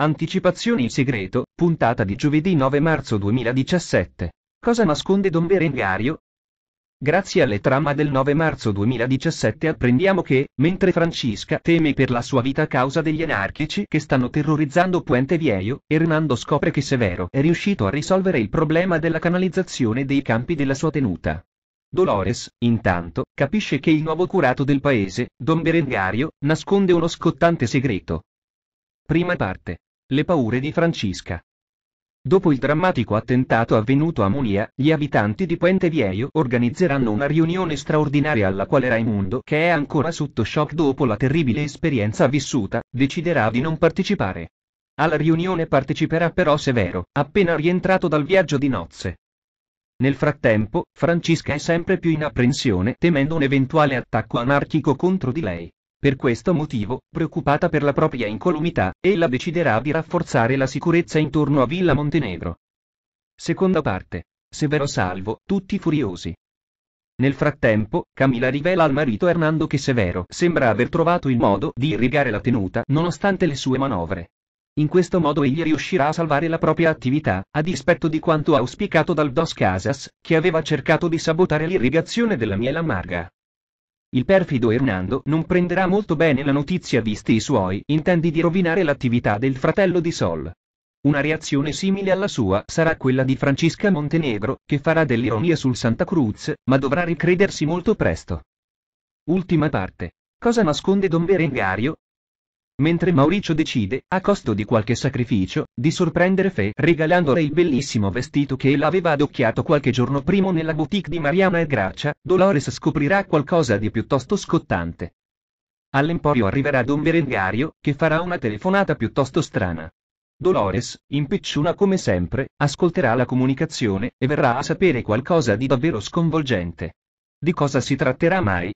Anticipazioni in segreto, puntata di giovedì 9 marzo 2017. Cosa nasconde Don Berengario? Grazie alle trama del 9 marzo 2017 apprendiamo che, mentre Francisca teme per la sua vita a causa degli anarchici che stanno terrorizzando Puente Vieio, Hernando scopre che Severo è riuscito a risolvere il problema della canalizzazione dei campi della sua tenuta. Dolores, intanto, capisce che il nuovo curato del paese, Don Berengario, nasconde uno scottante segreto. Prima parte. Le paure di Francisca. Dopo il drammatico attentato avvenuto a Munia, gli abitanti di Puente Vieio organizzeranno una riunione straordinaria alla quale Raimundo, che è ancora sotto shock dopo la terribile esperienza vissuta, deciderà di non partecipare. Alla riunione parteciperà però Severo, appena rientrato dal viaggio di nozze. Nel frattempo, Francesca è sempre più in apprensione temendo un eventuale attacco anarchico contro di lei. Per questo motivo, preoccupata per la propria incolumità, ella deciderà di rafforzare la sicurezza intorno a Villa Montenegro. Seconda parte. Severo Salvo, tutti furiosi. Nel frattempo, Camilla rivela al marito Hernando che Severo sembra aver trovato il modo di irrigare la tenuta nonostante le sue manovre. In questo modo egli riuscirà a salvare la propria attività, a dispetto di quanto auspicato dal Dos Casas, che aveva cercato di sabotare l'irrigazione della miela amarga. Il perfido Hernando non prenderà molto bene la notizia visti i suoi intenti di rovinare l'attività del fratello di Sol. Una reazione simile alla sua sarà quella di Francisca Montenegro, che farà dell'ironia sul Santa Cruz, ma dovrà ricredersi molto presto. Ultima parte. Cosa nasconde Don Berengario? mentre Mauricio decide, a costo di qualche sacrificio, di sorprendere Fe regalandole il bellissimo vestito che ella aveva adocchiato qualche giorno prima nella boutique di Mariana e Gracia, Dolores scoprirà qualcosa di piuttosto scottante. All'emporio arriverà Don Berengario, che farà una telefonata piuttosto strana. Dolores, impicciuna come sempre, ascolterà la comunicazione e verrà a sapere qualcosa di davvero sconvolgente. Di cosa si tratterà mai?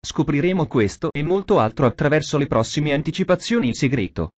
Scopriremo questo e molto altro attraverso le prossime anticipazioni in segreto.